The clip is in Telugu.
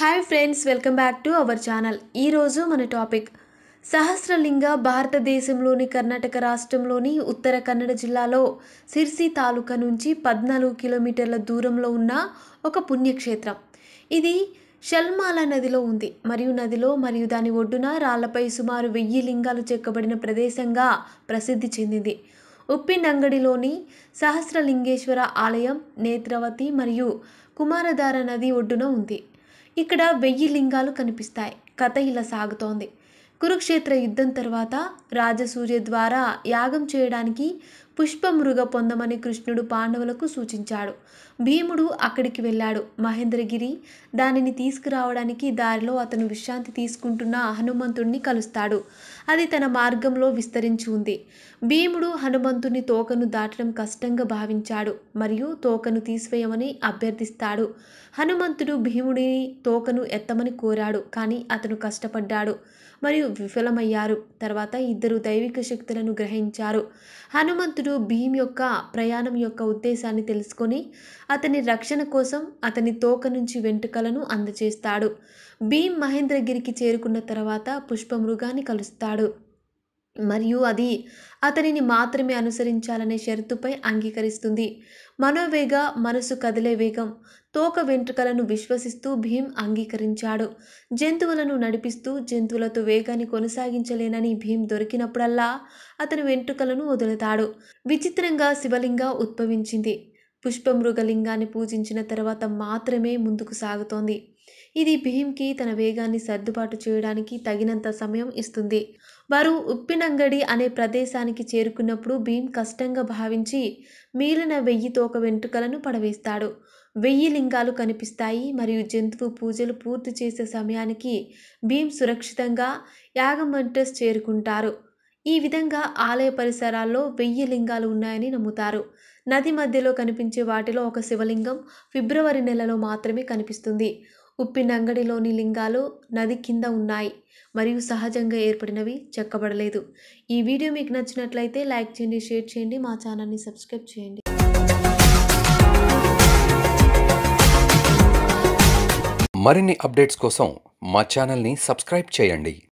hi friends welcome back to our channel ఈరోజు మన టాపిక్ సహస్రలింగ భారతదేశంలోని కర్ణాటక రాష్ట్రంలోని ఉత్తర కన్నడ జిల్లాలో సిర్సి తాలూకా నుంచి పద్నాలుగు కిలోమీటర్ల దూరంలో ఉన్న ఒక పుణ్యక్షేత్రం ఇది షల్మాల నదిలో ఉంది మరియు నదిలో మరియు దాని ఒడ్డున రాళ్లపై సుమారు వెయ్యి లింగాలు చెక్కబడిన ప్రదేశంగా ప్రసిద్ధి చెందింది ఉప్పినంగడిలోని సహస్రలింగేశ్వర ఆలయం నేత్రవతి మరియు కుమారధార నది ఒడ్డున ఉంది ఇక్కడ వెయ్యి లింగాలు కనిపిస్తాయి కథ ఇలా సాగుతోంది కురుక్షేత్ర యుద్ధం తర్వాత రాజసూర్య ద్వారా యాగం చేయడానికి పుష్పమృగ పొందమని కృష్ణుడు పాండవులకు సూచించాడు భీముడు అక్కడికి వెళ్ళాడు మహేంద్రగిరి దానిని తీసుకురావడానికి దారిలో అతను విశ్రాంతి తీసుకుంటున్న హనుమంతుణ్ణి కలుస్తాడు అది తన మార్గంలో విస్తరించి ఉంది భీముడు హనుమంతుని తోకను దాటడం కష్టంగా భావించాడు మరియు తోకను తీసివేయమని అభ్యర్థిస్తాడు హనుమంతుడు భీముడి తోకను ఎత్తమని కోరాడు కానీ అతను కష్టపడ్డాడు మరియు విఫలమయ్యారు తర్వాత ఇద్దరు దైవిక శక్తులను గ్రహించారు హనుమంతుడు సైనికులు భీమ్ యొక్క ప్రయాణం యొక్క ఉద్దేశాన్ని తెలుసుకొని అతని రక్షణ కోసం అతని తోక నుంచి వెంట్రుకలను అందజేస్తాడు భీమ్ మహేంద్రగిరికి చేరుకున్న తర్వాత పుష్పమృగాన్ని కలుస్తాడు మరియు అది అతనిని మాత్రమే అనుసరించాలనే షరతుపై అంగీకరిస్తుంది మనోవేగ మనసు కదిలే వేగం తోక వెంట్రుకలను విశ్వసిస్తూ భీమ్ అంగీకరించాడు జంతువులను నడిపిస్తూ జంతువులతో వేగాన్ని కొనసాగించలేనని భీమ్ దొరికినప్పుడల్లా అతని వెంట్రుకలను వదులుతాడు విచిత్రంగా శివలింగ ఉద్భవించింది పుష్పమృగలింగాన్ని పూజించిన తర్వాత మాత్రమే ముందుకు సాగుతోంది ఇది భీమ్కి తన వేగాన్ని సర్దుబాటు చేయడానికి తగినంత సమయం ఇస్తుంది వారు ఉప్పినంగడి అనే ప్రదేశానికి చేరుకున్నప్పుడు భీమ్ కష్టంగా భావించి మిగిలిన వెయ్యి తోక వెంట్రుకలను పడవేస్తాడు వెయ్యి లింగాలు కనిపిస్తాయి మరియు జంతువు పూజలు పూర్తి చేసే సమయానికి భీమ్ సురక్షితంగా యాగమంటస్ చేరుకుంటారు ఈ విధంగా ఆలయ పరిసరాల్లో వెయ్యి లింగాలు ఉన్నాయని నమ్ముతారు నది మధ్యలో కనిపించే వాటిలో ఒక శివలింగం ఫిబ్రవరి నెలలో మాత్రమే కనిపిస్తుంది ఉప్పినంగడిలోని లింగాలు నది కింద ఉన్నాయి మరియు సహజంగా ఏర్పడినవి చెక్కబడలేదు ఈ వీడియో మీకు నచ్చినట్లయితే లైక్ చేయండి షేర్ చేయండి మా ఛానల్ని సబ్స్క్రైబ్ చేయండి మరిన్ని అప్డేట్స్ కోసం మా ఛానల్ని సబ్స్క్రైబ్ చేయండి